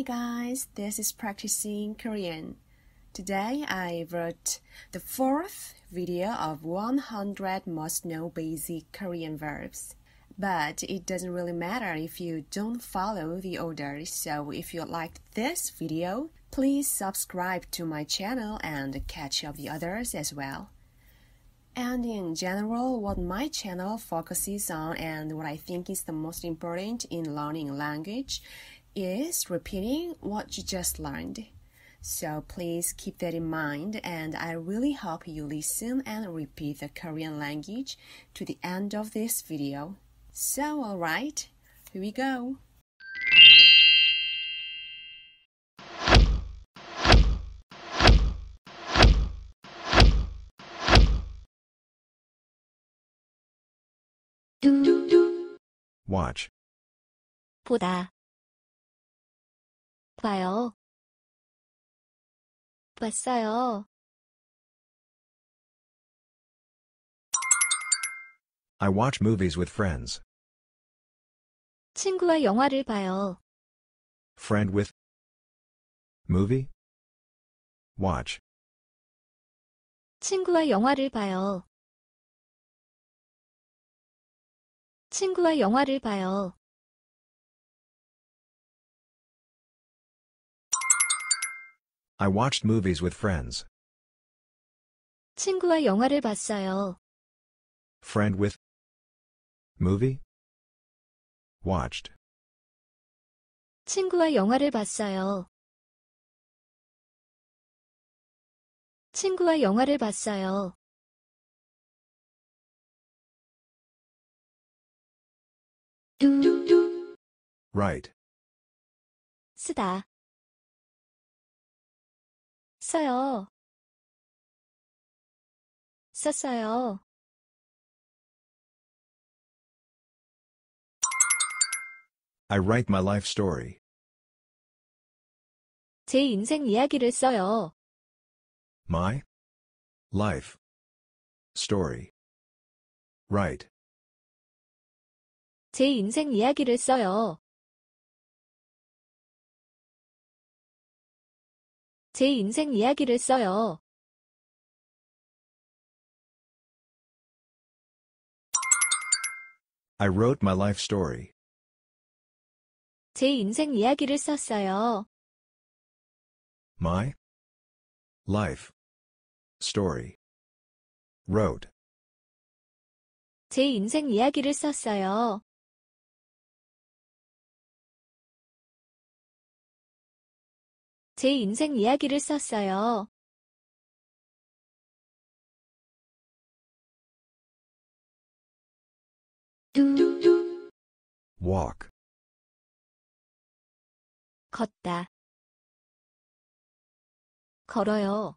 Hey guys, this is practicing Korean. Today I wrote the fourth video of 100 must know basic Korean verbs. But it doesn't really matter if you don't follow the order, so if you liked this video, please subscribe to my channel and catch up the others as well. And in general, what my channel focuses on and what I think is the most important in learning language is repeating what you just learned. So please keep that in mind, and I really hope you listen and repeat the Korean language to the end of this video. So, alright, here we go. Watch. 보다 봐요. 봤어요. I watch movies with friends. 친구와 영화를 봐요. Friend with movie watch 친구와 영화를 봐요. 친구와 영화를 봐요. I watched movies with friends. 친구와 영화를 봤어요. Friend with movie watched 친구와 영화를 봤어요. 친구와 영화를 봤어요. right 쓰다 썼어요. 썼어요. I write my life story. 제 인생 이야기를 써요. My life story. Write. 제 인생 이야기를 써요. 제 인생 이야기를 써요. I wrote my life story. 제 인생 이야기를 썼어요. My life story wrote 제 인생 이야기를 썼어요. 제 인생 이야기를 썼어요. walk 걷다 걸어요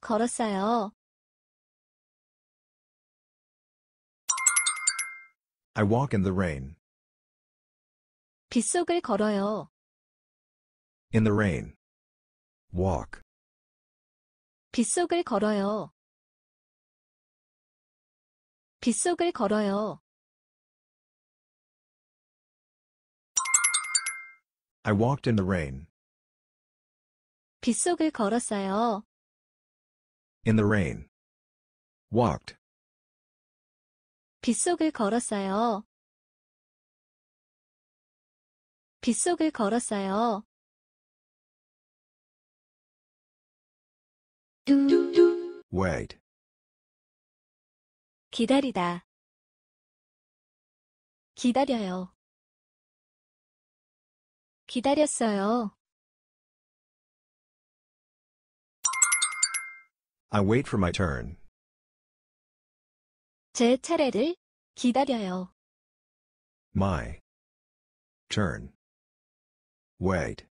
걸었어요 I walk in the rain. 빗속을 걸어요. In the rain. Walk. 빗속을 걸어요. 빗속을 걸어요. I walked in the rain. 빗속을 걸었어요. In the rain. Walked. 빗속을 걸었어요. 빗속을 걸었어요. Wait. 기다리다. 기다려요. 기다렸어요. I wait for my turn. 제 차례를 기다려요. My turn. Wait.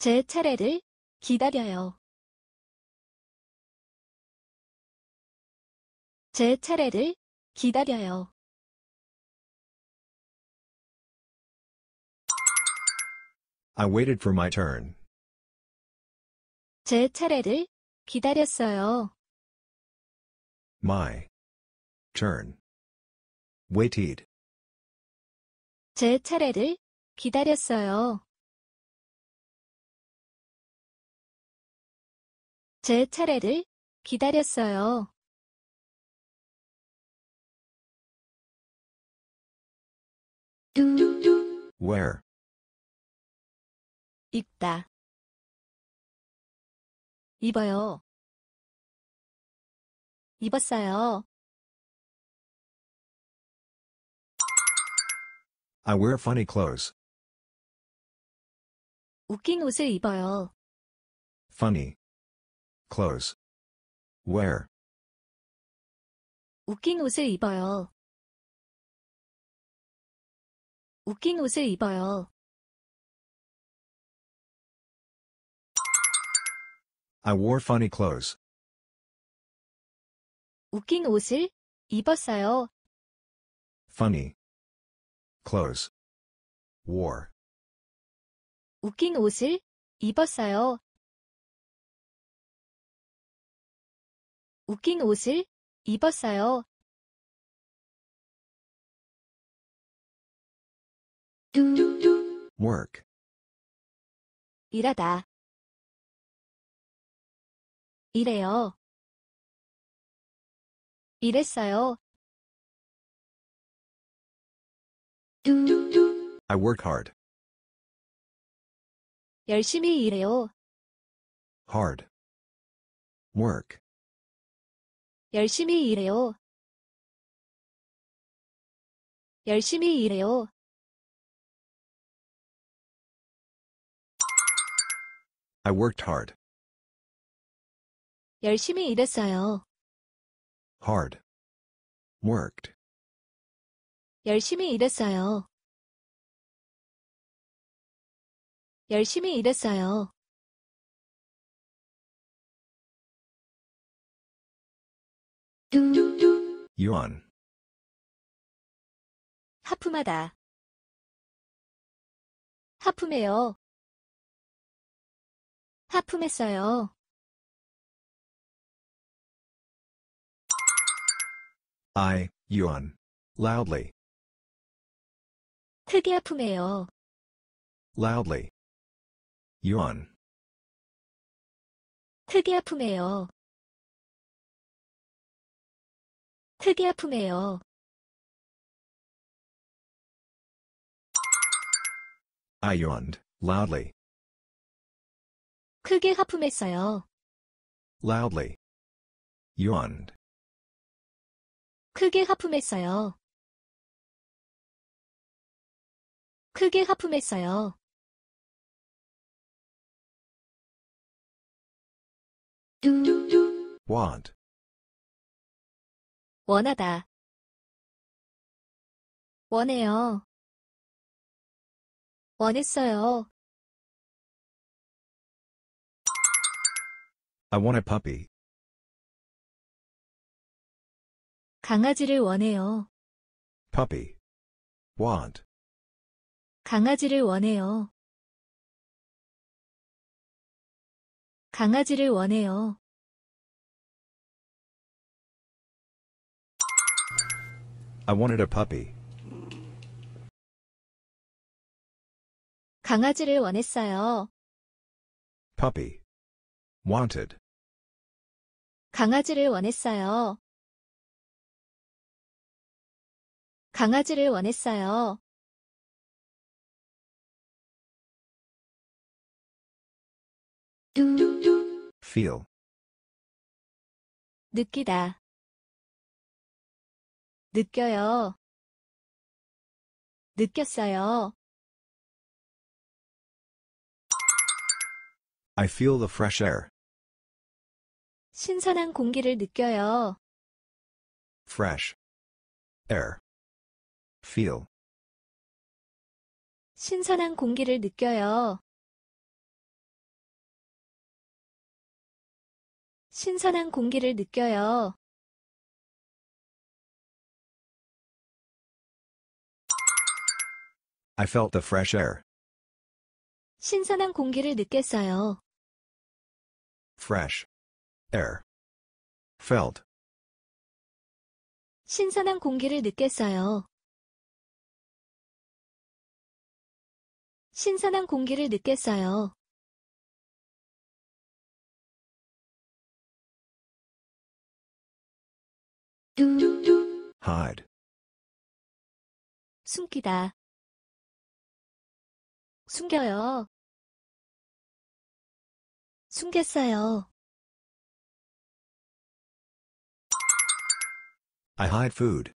제 차례를 기다려요. 제 차례를 기다려요. I waited f o 제 차례를 기다렸어요. My turn. waited. 제 차례를 기다렸어요. 제 차례를 기다렸어요. Where? 입다 입어요 입었어요 I wear funny clothes. 웃긴 옷을 입어요. funny clothes. Wear 웃긴 옷을 입어요. 웃긴 옷을 입어요. I wore funny clothes. 웃긴 옷을 입었어요. funny clothes wore 웃긴 옷을 입었어요. 웃긴 옷을 입었어요. work 일하다 일해요 일했어요 I work hard 열심히 일해요 hard work 열심히 일해요 열심히 일해요 I worked hard. 열심히 일했어요. hard worked 열심히 일했어요. 열심히 일했어요. yawn 하품하다. 하품해요. 하품했어요. I, yawn. Loudly. 크게 하품해요. Loudly. Yawn. 크게 하품해요. 크게 하품해요. I yawned, loudly. 크게 하품했어요. loudly yawned 크게 하품했어요. 크게 하품했어요. want 원하다 원해요. 원했어요. I want a puppy. 강아지를 원해요. puppy. want. 강아지를 원해요. 강아지를 원해요. I wanted a puppy. 강아지를 원했어요. puppy. Wanted. 강아지를 원했어요. 강아지를 원했어요. feel 느끼다 느껴요 느꼈어요 I feel the fresh air 신선한 공기를 느껴요. fresh air feel 신선한 공기를 느껴요. 신선한 공기를 느껴요. I felt the fresh air. 신선한 공기를 느꼈어요. fresh air. felt. 신선한 공기를 느꼈어요. 신선한 공기를 느꼈어요. hide 숨기다 숨겨요 숨겼어요 I hide food.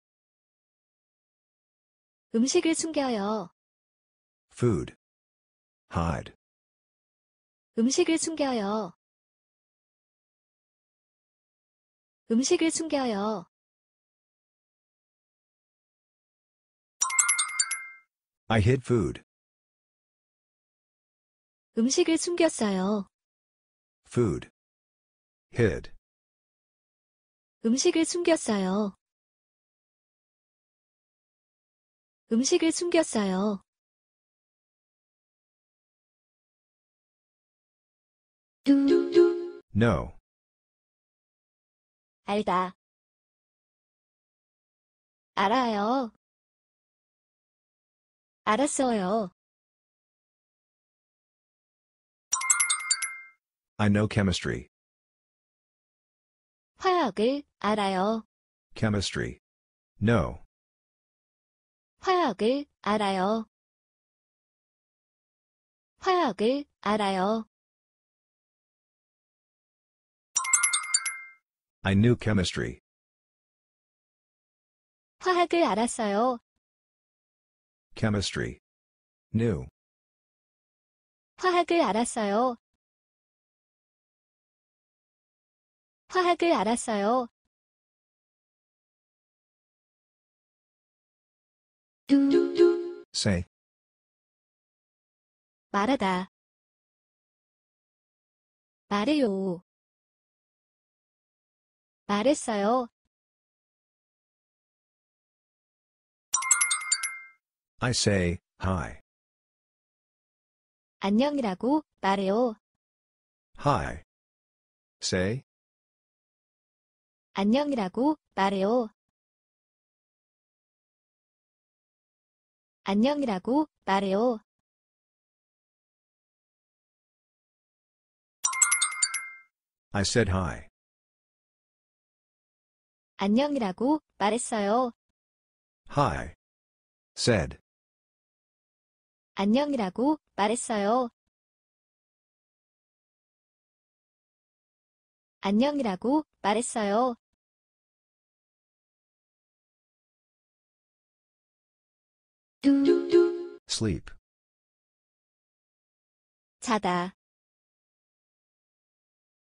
음식을 숨겨요. food. hide. 음식을 숨겨요. 음식을 숨겨요. I hid food. 음식을 숨겼어요. food. hid. 음식을 숨겼어요. 음식을 숨겼어요. No. 알다. 알아요. 알았어요. I know chemistry. 화학을 알아요. Chemistry. No. 화약을 알아요. 화약을 알아요. I knew chemistry. 화학을 알았어요. chemistry. knew. 화학을 알았어요. 화학을 알았어요. Say. 말하다. 말해요. 말했어요. I say, hi. 안녕이라고 말해요. Hi. Say. 안녕이라고 말해요. 안녕이라고 말해요. I said hi. 안녕이라고 말했어요. Hi. said. 안녕이라고 말했어요. 안녕이라고 말했어요. sleep 자다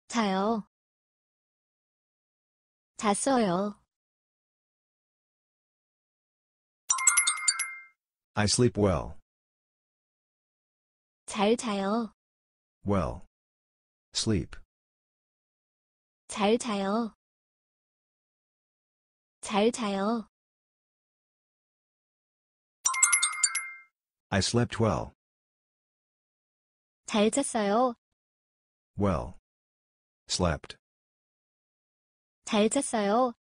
자요 잤어요 I sleep well 잘 자요 well sleep 잘 자요 잘 자요 I slept well. 잘 잤어요. Well. Slept. 잘 잤어요.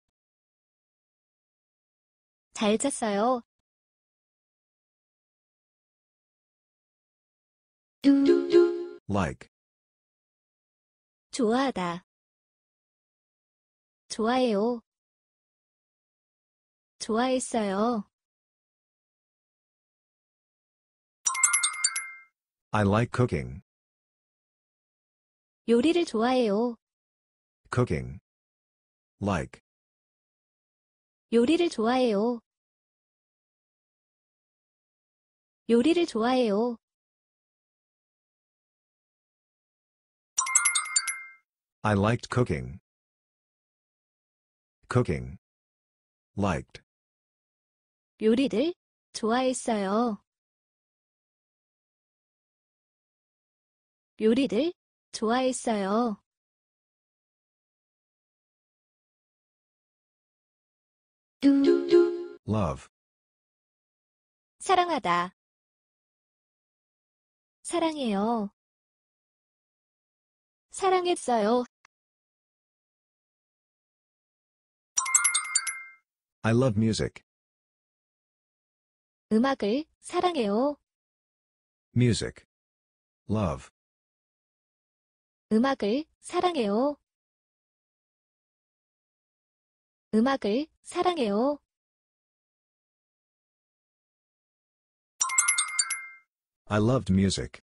잘 잤어요. Like. 좋아하다. 좋아해요. 좋아했어요. I like cooking. 요리를 좋아해요. Cooking. Like. 요리를 좋아해요. 요리를 좋아해요. I liked cooking. Cooking. Liked. 요리를 좋아했어요. 요리들 좋아했어요. love 사랑하다 사랑해요 사랑했어요 I love music 음악을 사랑해요 music love 음악을 사랑해요. 음악을 사랑해요. I loved music.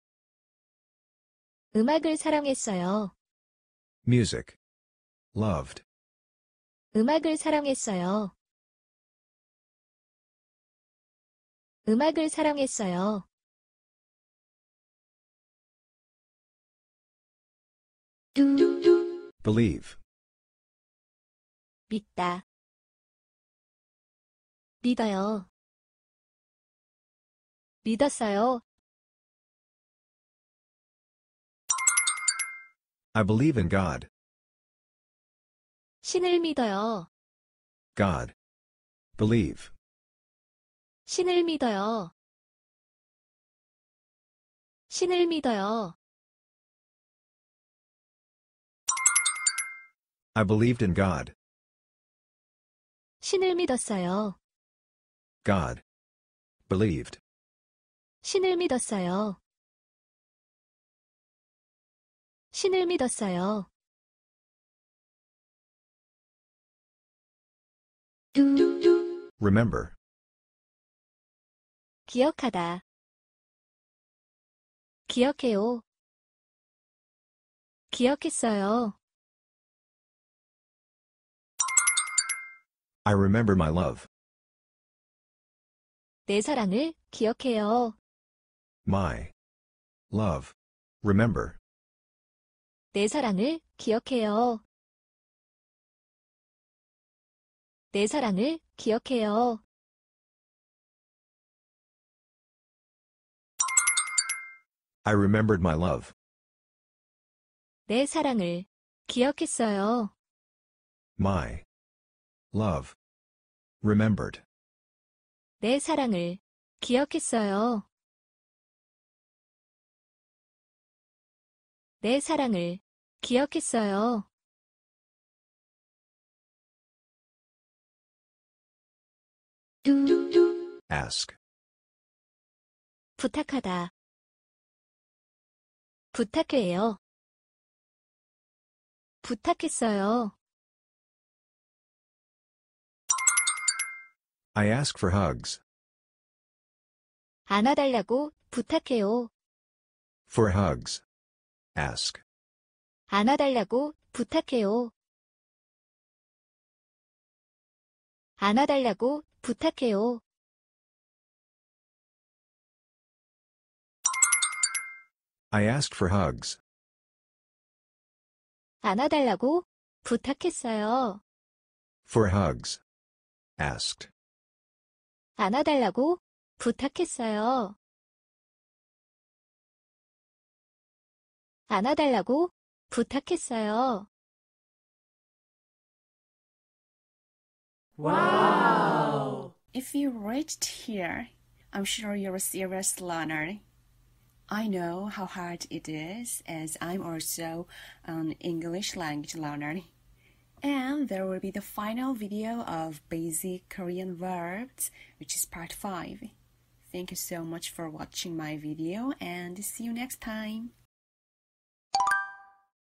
음악을 사랑했어요. Music. Loved. 음악을 사랑했어요. 음악을 사랑했어요. Believe. 믿다. 믿어요. 믿었어요. I believe in God. 신을 믿어요. God. Believe. 신을 믿어요. 신을 믿어요. I believed in God. 신을 믿었어요. God. Believed. 신을 믿었어요. 신을 믿었어요. Remember. 기억하다. 기억해요. 기억했어요. I remember my love. 내 사랑을 기억해요. My love. Remember. 내 사랑을 기억해요. 내 사랑을 기억해요. I remembered my love. 내 사랑을 기억했어요. My love. remembered. 내 사랑을 기억했어요. 내 사랑을 기억했어요. ask 부탁하다 부탁해요 부탁했어요 I ask for hugs. 안아달라고 부탁해요. For hugs. Ask. 안아달라고 부탁해요. 안아달라고 부탁해요. I asked for hugs. 안아달라고 부탁했어요. For hugs. Asked. 안아달라고 부탁했어요. 안아달라고 부탁했어요. If you reached here, I'm sure you're a serious learner. I know how hard it is as I'm also an English language learner. And there will be the final video of basic Korean verbs, which is part 5. Thank you so much for watching my video and see you next time.